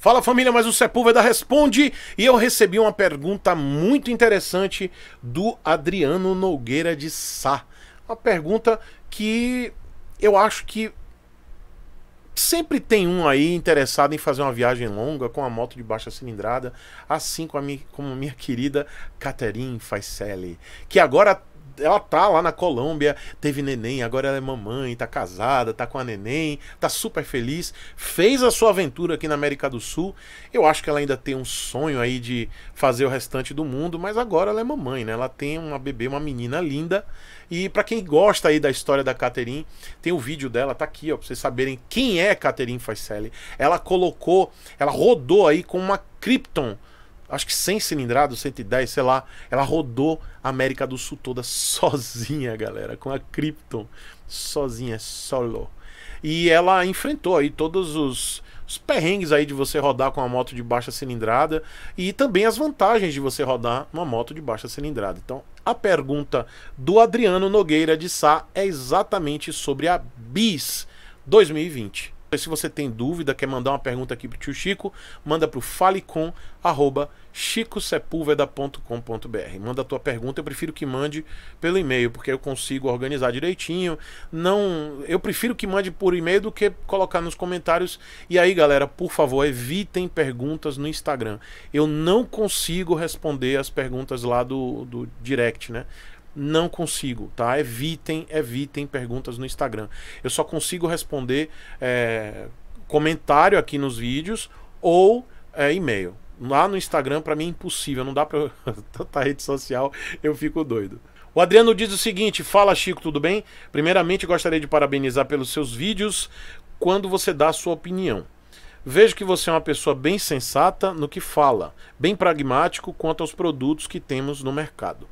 Fala família, mas o Sepúlveda responde e eu recebi uma pergunta muito interessante do Adriano Nogueira de Sá. Uma pergunta que eu acho que sempre tem um aí interessado em fazer uma viagem longa com a moto de baixa cilindrada, assim como a minha, como minha querida Catherine Faiselli, que agora ela tá lá na Colômbia, teve neném, agora ela é mamãe, tá casada, tá com a neném, tá super feliz, fez a sua aventura aqui na América do Sul. Eu acho que ela ainda tem um sonho aí de fazer o restante do mundo, mas agora ela é mamãe, né? Ela tem uma bebê, uma menina linda. E para quem gosta aí da história da Catherine, tem o um vídeo dela, tá aqui, ó, pra vocês saberem quem é Catherine Faicelli. Ela colocou, ela rodou aí com uma Krypton acho que 100 cilindrados, 110, sei lá. Ela rodou a América do Sul toda sozinha, galera, com a Krypton. Sozinha, solo. E ela enfrentou aí todos os, os perrengues aí de você rodar com uma moto de baixa cilindrada e também as vantagens de você rodar uma moto de baixa cilindrada. Então, a pergunta do Adriano Nogueira de Sá é exatamente sobre a BIS 2020. Então, se você tem dúvida, quer mandar uma pergunta aqui pro tio Chico, manda pro falecom arroba chicosepulveda.com.br. Manda a tua pergunta, eu prefiro que mande pelo e-mail, porque eu consigo organizar direitinho. Não, eu prefiro que mande por e-mail do que colocar nos comentários. E aí, galera, por favor, evitem perguntas no Instagram. Eu não consigo responder as perguntas lá do, do direct, né? não consigo, tá? Evitem, evitem perguntas no Instagram. Eu só consigo responder é, comentário aqui nos vídeos ou é, e-mail. Lá no Instagram, para mim, é impossível. Não dá para. Tanta rede social, eu fico doido. O Adriano diz o seguinte: Fala, Chico, tudo bem? Primeiramente, gostaria de parabenizar pelos seus vídeos quando você dá a sua opinião. Vejo que você é uma pessoa bem sensata no que fala, bem pragmático quanto aos produtos que temos no mercado.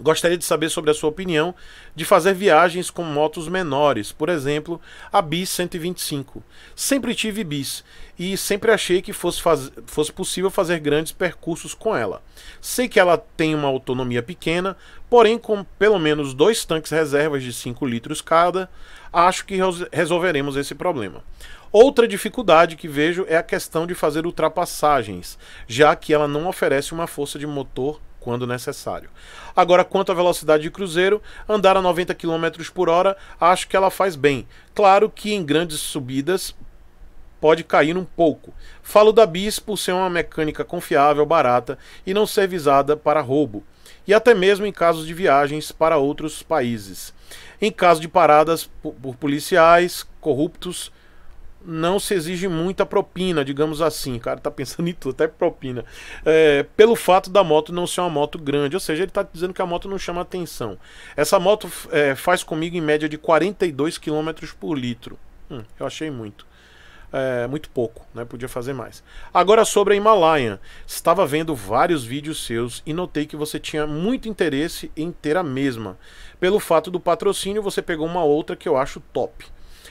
Gostaria de saber sobre a sua opinião de fazer viagens com motos menores, por exemplo, a Bis 125. Sempre tive Bis e sempre achei que fosse, faz... fosse possível fazer grandes percursos com ela. Sei que ela tem uma autonomia pequena, porém, com pelo menos dois tanques reservas de 5 litros cada, acho que resolveremos esse problema. Outra dificuldade que vejo é a questão de fazer ultrapassagens, já que ela não oferece uma força de motor quando necessário. Agora, quanto à velocidade de cruzeiro, andar a 90 km por hora acho que ela faz bem. Claro que em grandes subidas pode cair um pouco. Falo da Bis por ser uma mecânica confiável, barata e não ser visada para roubo, e até mesmo em casos de viagens para outros países. Em caso de paradas por policiais corruptos, não se exige muita propina, digamos assim. O cara tá pensando em tudo, até propina. É, pelo fato da moto não ser uma moto grande. Ou seja, ele tá dizendo que a moto não chama atenção. Essa moto é, faz comigo em média de 42 km por litro. Hum, eu achei muito. É, muito pouco, né? Podia fazer mais. Agora sobre a Himalaya, Estava vendo vários vídeos seus e notei que você tinha muito interesse em ter a mesma. Pelo fato do patrocínio, você pegou uma outra que eu acho top.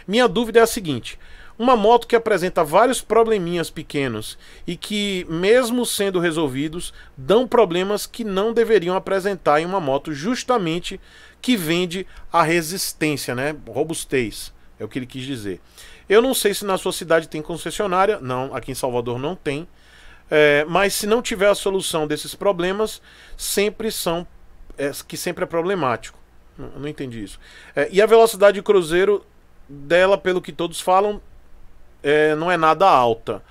Minha dúvida é a seguinte: uma moto que apresenta vários probleminhas pequenos e que, mesmo sendo resolvidos, dão problemas que não deveriam apresentar em uma moto justamente que vende a resistência, né? Robustez, é o que ele quis dizer. Eu não sei se na sua cidade tem concessionária, não, aqui em Salvador não tem. É, mas se não tiver a solução desses problemas, sempre são é, que sempre é problemático. Não, não entendi isso. É, e a velocidade de cruzeiro dela, pelo que todos falam, é, não é nada alta.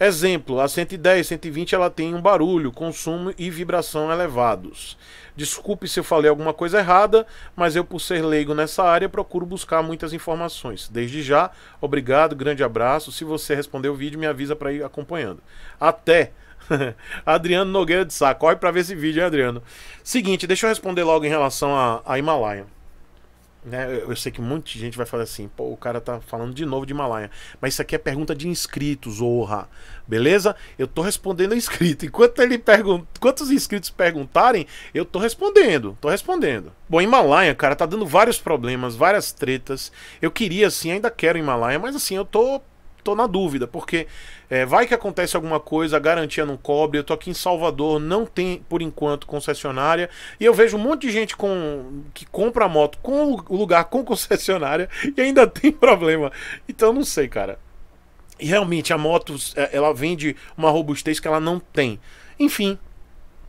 Exemplo, a 110, 120 ela tem um barulho, consumo e vibração elevados. Desculpe se eu falei alguma coisa errada, mas eu por ser leigo nessa área procuro buscar muitas informações. Desde já, obrigado, grande abraço. Se você responder o vídeo, me avisa para ir acompanhando. Até Adriano Nogueira de Sá, corre para ver esse vídeo, hein, Adriano. Seguinte, deixa eu responder logo em relação à Himalaia. Né? Eu, eu sei que muita gente vai falar assim, pô, o cara tá falando de novo de Himalaia. Mas isso aqui é pergunta de inscritos, honra. Beleza? Eu tô respondendo a inscrito. Enquanto ele pergunta, quantos inscritos perguntarem, eu tô respondendo, tô respondendo. Bom, Himalaia, cara, tá dando vários problemas, várias tretas. Eu queria assim, ainda quero Himalaia, mas assim, eu tô tô na dúvida, porque é, vai que acontece alguma coisa, a garantia não cobre. Eu tô aqui em Salvador, não tem por enquanto concessionária. E eu vejo um monte de gente com, que compra a moto com o lugar com concessionária e ainda tem problema. Então não sei, cara. E realmente a moto é, ela vende uma robustez que ela não tem. Enfim,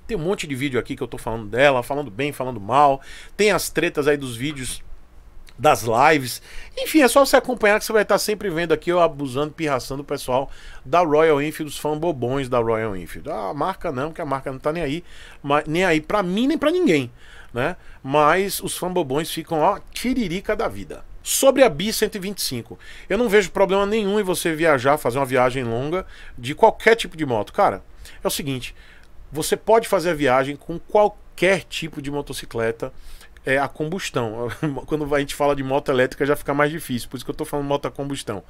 tem um monte de vídeo aqui que eu tô falando dela, falando bem, falando mal. Tem as tretas aí dos vídeos das lives. Enfim, é só você acompanhar que você vai estar sempre vendo aqui eu abusando, pirraçando o pessoal da Royal Enfield, dos fanbobões da Royal Enfield. A marca não, que a marca não tá nem aí, mas, nem aí para mim nem para ninguém, né? Mas os fanbobões ficam ó, tiririca da vida. Sobre a BI 125, eu não vejo problema nenhum em você viajar, fazer uma viagem longa de qualquer tipo de moto, cara. É o seguinte, você pode fazer a viagem com qualquer tipo de motocicleta é a combustão. Quando a gente fala de moto elétrica já fica mais difícil, por isso que eu estou falando moto a combustão.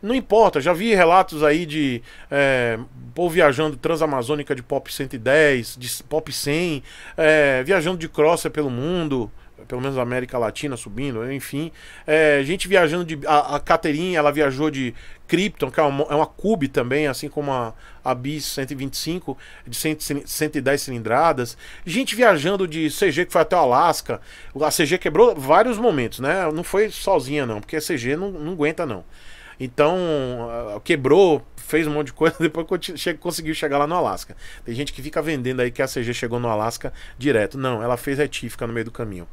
Não importa, já vi relatos aí de é, povo viajando Transamazônica de Pop 110, de Pop 100, é, viajando de crosser pelo mundo, pelo menos América Latina subindo, enfim. É, gente viajando de. A, a ela viajou de Krypton, que é uma, é uma Cube também, assim como a, a Bis 125, de 100, 110 cilindradas. Gente viajando de CG que foi até o Alasca. A CG quebrou vários momentos, né? Não foi sozinha, não, porque a CG não, não aguenta, não. Então, quebrou, fez um monte de coisa, depois conseguiu chegar lá no Alasca. Tem gente que fica vendendo aí que a CG chegou no Alasca direto. Não, ela fez retífica no meio do caminho.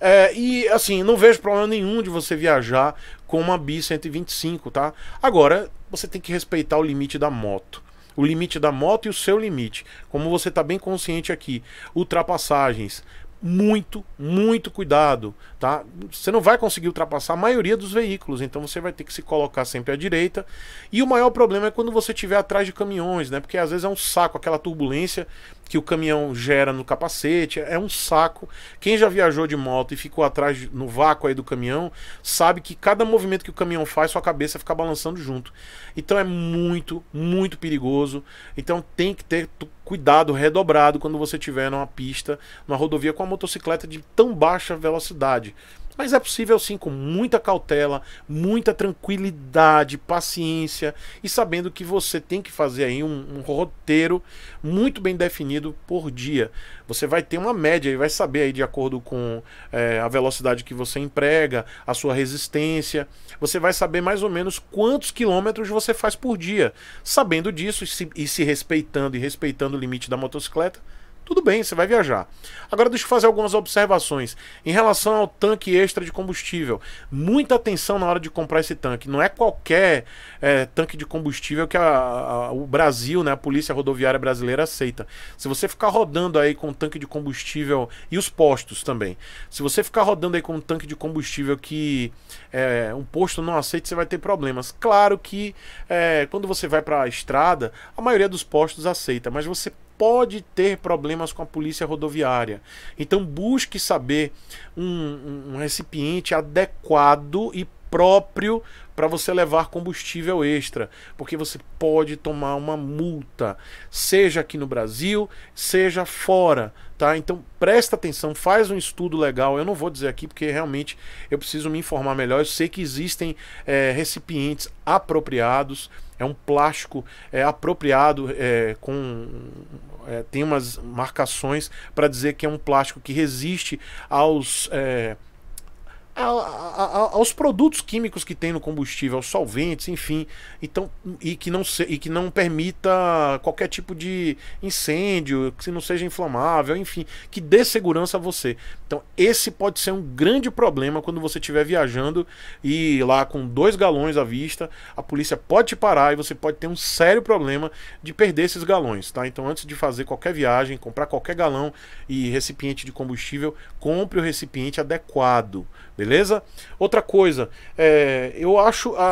É, e assim, não vejo problema nenhum de você viajar com uma bi 125, tá? Agora, você tem que respeitar o limite da moto o limite da moto e o seu limite. Como você está bem consciente aqui, ultrapassagens. Muito, muito cuidado, tá? Você não vai conseguir ultrapassar a maioria dos veículos, então você vai ter que se colocar sempre à direita. E o maior problema é quando você estiver atrás de caminhões, né? Porque às vezes é um saco aquela turbulência que o caminhão gera no capacete, é um saco. Quem já viajou de moto e ficou atrás no vácuo aí do caminhão, sabe que cada movimento que o caminhão faz, sua cabeça fica balançando junto. Então é muito, muito perigoso. Então tem que ter cuidado redobrado quando você estiver numa pista, numa rodovia com a motocicleta de tão baixa velocidade. Mas é possível sim, com muita cautela, muita tranquilidade, paciência e sabendo que você tem que fazer aí um, um roteiro muito bem definido por dia. Você vai ter uma média e vai saber aí de acordo com é, a velocidade que você emprega, a sua resistência. Você vai saber mais ou menos quantos quilômetros você faz por dia. Sabendo disso e se, e se respeitando e respeitando o limite da motocicleta, tudo bem, você vai viajar. Agora deixa eu fazer algumas observações. Em relação ao tanque extra de combustível, muita atenção na hora de comprar esse tanque. Não é qualquer é, tanque de combustível que a, a, o Brasil, né, a Polícia Rodoviária Brasileira aceita. Se você ficar rodando aí com um tanque de combustível e os postos também. Se você ficar rodando aí com um tanque de combustível que é, um posto não aceita, você vai ter problemas. Claro que é, quando você vai para a estrada, a maioria dos postos aceita, mas você pode ter problemas com a polícia rodoviária. Então busque saber um, um recipiente adequado e próprio para você levar combustível extra, porque você pode tomar uma multa, seja aqui no Brasil, seja fora, tá? Então presta atenção, faz um estudo legal. Eu não vou dizer aqui porque realmente eu preciso me informar melhor. Eu sei que existem é, recipientes apropriados é um plástico é, apropriado, é, com é, tem umas marcações para dizer que é um plástico que resiste aos. É, a, a, aos produtos químicos que tem no combustível, aos solventes, enfim, então, e, que não se, e que não permita qualquer tipo de incêndio, que não seja inflamável, enfim, que dê segurança a você. Então, esse pode ser um grande problema quando você estiver viajando e lá com dois galões à vista, a polícia pode te parar e você pode ter um sério problema de perder esses galões, tá? Então, antes de fazer qualquer viagem, comprar qualquer galão e recipiente de combustível, compre o recipiente adequado, beleza? Beleza? Outra coisa, é, eu acho a,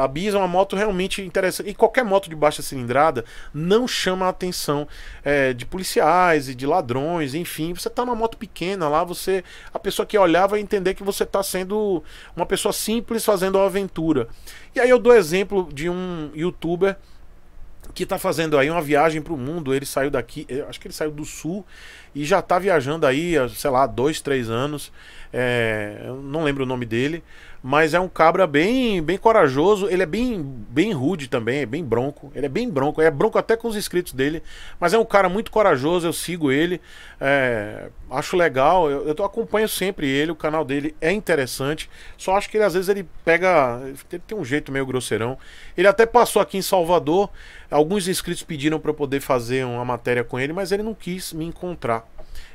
a, a Bis é uma moto realmente interessante. E qualquer moto de baixa cilindrada não chama a atenção é, de policiais e de ladrões, enfim. Você tá numa moto pequena lá, você. A pessoa que olhar vai entender que você tá sendo uma pessoa simples fazendo uma aventura. E aí eu dou exemplo de um youtuber que está fazendo aí uma viagem para o mundo. Ele saiu daqui, eh, acho que ele saiu do sul e já está viajando aí, sei lá, dois, três anos. É, não lembro o nome dele, mas é um cabra bem, bem corajoso. Ele é bem, bem rude também, é bem bronco. Ele é bem bronco, ele é bronco até com os inscritos dele. Mas é um cara muito corajoso, eu sigo ele. É, acho legal, eu, eu acompanho sempre ele, o canal dele é interessante. Só acho que ele às vezes ele pega. Ele tem um jeito meio grosseirão. Ele até passou aqui em Salvador. Alguns inscritos pediram para eu poder fazer uma matéria com ele, mas ele não quis me encontrar.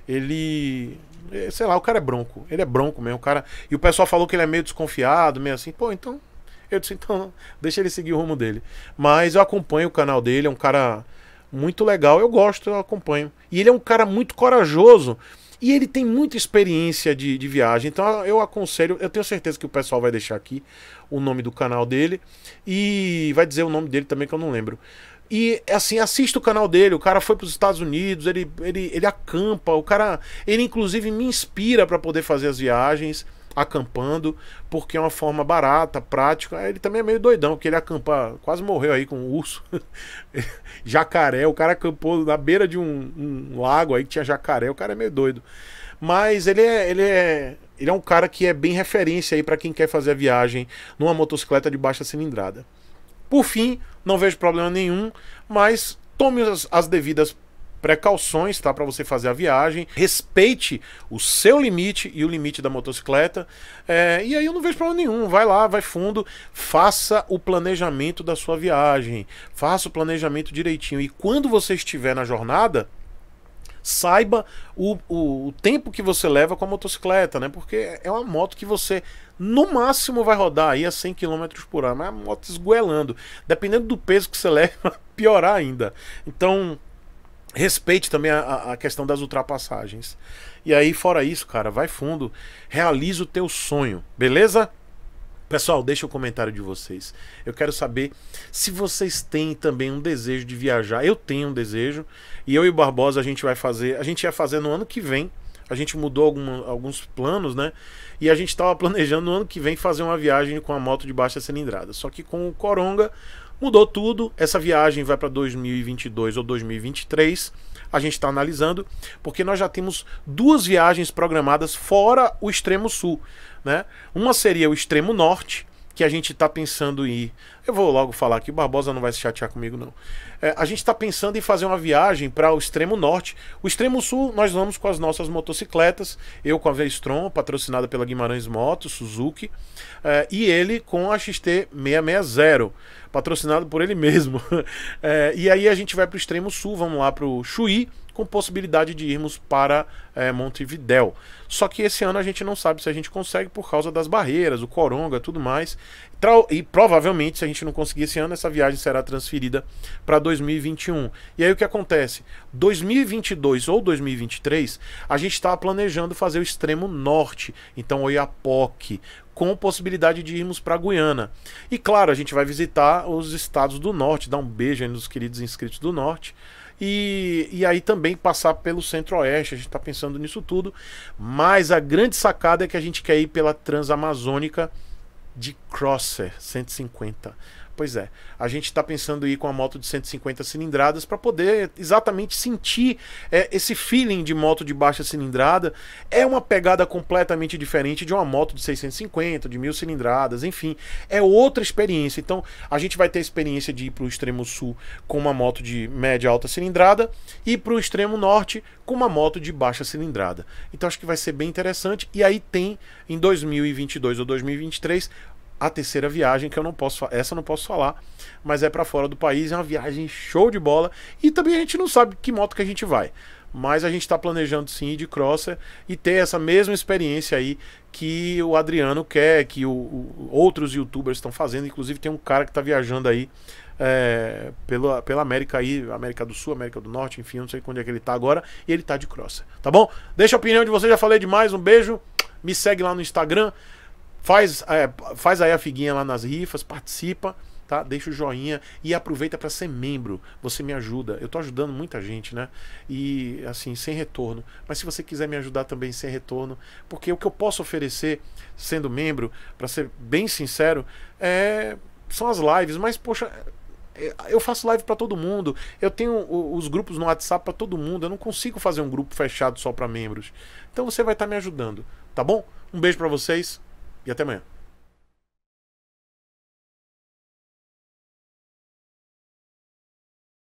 Ele. É, sei lá, o cara é bronco. Ele é bronco mesmo. O cara... E o pessoal falou que ele é meio desconfiado, meio assim. Pô, então. Eu disse, então, deixa ele seguir o rumo dele. Mas eu acompanho o canal dele, é um cara muito legal. Eu gosto, eu acompanho. E ele é um cara muito corajoso. E ele tem muita experiência de, de, viagem, então eu aconselho, eu tenho certeza que o pessoal vai deixar aqui o nome do canal dele e vai dizer o nome dele também que eu não lembro. E, assim, assista o canal dele. O cara foi para os Estados Unidos, ele, ele, ele acampa. O cara, ele inclusive me inspira para poder fazer as viagens acampando, porque é uma forma barata, prática. Ele também é meio doidão, que ele acampa, quase morreu aí com um urso, jacaré. O cara acampou na beira de um, um, lago aí que tinha jacaré. O cara é meio doido. Mas ele é, ele é, ele é um cara que é bem referência aí para quem quer fazer a viagem numa motocicleta de baixa cilindrada. Por fim, não vejo problema nenhum, mas tome as, as devidas precauções, tá, para você fazer a viagem. Respeite o seu limite e o limite da motocicleta. É, e aí eu não vejo problema nenhum. Vai lá, vai fundo, faça o planejamento da sua viagem, faça o planejamento direitinho. E quando você estiver na jornada, saiba o, o, o, tempo que você leva com a motocicleta, né? Porque é uma moto que você no máximo vai rodar aí a 100 km por hora, mas a moto esguelando. Dependendo do peso que você leva, piorar ainda. Então, respeite também a, a, questão das ultrapassagens. E aí, fora isso, cara, vai fundo, realiza o teu sonho, beleza? Pessoal, deixa o comentário de vocês. Eu quero saber se vocês têm também um desejo de viajar. Eu tenho um desejo e eu e o Barbosa a gente vai fazer, a gente ia fazer no ano que vem a gente mudou alguns planos, né? E a gente estava planejando no ano que vem fazer uma viagem com a moto de baixa cilindrada. Só que com o Coronga mudou tudo. Essa viagem vai para 2022 ou 2023. A gente está analisando, porque nós já temos duas viagens programadas fora o extremo sul, né? Uma seria o extremo norte, que a gente está pensando em ir. Eu vou logo falar que o Barbosa não vai se chatear comigo, não. É, a gente está pensando em fazer uma viagem para o extremo norte. O extremo sul, nós vamos com as nossas motocicletas. Eu com a V-Strom, patrocinada pela Guimarães Moto, Suzuki. É, e ele com a XT660 patrocinado por ele mesmo. É, e aí a gente vai para o extremo sul, vamos lá para o Chuí, com possibilidade de irmos para é, Montevidéu. Só que esse ano a gente não sabe se a gente consegue por causa das barreiras, o coronga, tudo mais. E provavelmente, se a gente não conseguir esse ano, essa viagem será transferida para 2021. E aí o que acontece? 2022 ou 2023, a gente está planejando fazer o extremo norte. Então, Oiapoque, com possibilidade de irmos para Guiana. E claro, a gente vai visitar os estados do norte, dar um beijo aí nos queridos inscritos do norte. E, e aí também passar pelo centro-oeste, a gente está pensando nisso tudo. Mas a grande sacada é que a gente quer ir pela Transamazônica de Crosser 150 Pois é. A gente está pensando em ir com a moto de 150 cilindradas para poder exatamente sentir é, esse feeling de moto de baixa cilindrada. É uma pegada completamente diferente de uma moto de 650, de mil cilindradas, enfim. É outra experiência. Então a gente vai ter a experiência de ir para o extremo sul com uma moto de média alta cilindrada e para o extremo norte com uma moto de baixa cilindrada. Então acho que vai ser bem interessante. E aí tem em 2022 ou 2023 a terceira viagem, que eu não posso, essa eu não posso falar, mas é para fora do país, é uma viagem show de bola. E também a gente não sabe que moto que a gente vai. Mas a gente está planejando sim ir de crosser e ter essa mesma experiência aí que o Adriano quer, que o, o outros youtubers estão fazendo. Inclusive tem um cara que está viajando aí é, eh, pela, pela América aí, América do Sul, América do Norte, enfim, não sei onde é que ele está agora, e ele está de crosser, tá bom? Deixa a opinião de vocês, já falei demais, um beijo, me segue lá no Instagram, Faz, é, faz aí a figuinha lá nas rifas, participa, tá? Deixa o joinha e aproveita para ser membro. Você me ajuda. Eu tô ajudando muita gente, né? E assim, sem retorno. Mas se você quiser me ajudar também sem retorno, porque o que eu posso oferecer sendo membro, para ser bem sincero, é são as lives, mas poxa, é, eu faço live para todo mundo. Eu tenho os grupos no WhatsApp para todo mundo. Eu não consigo fazer um grupo fechado só para membros. Então você vai estar tá me ajudando, tá bom? Um beijo para vocês e até amanhã.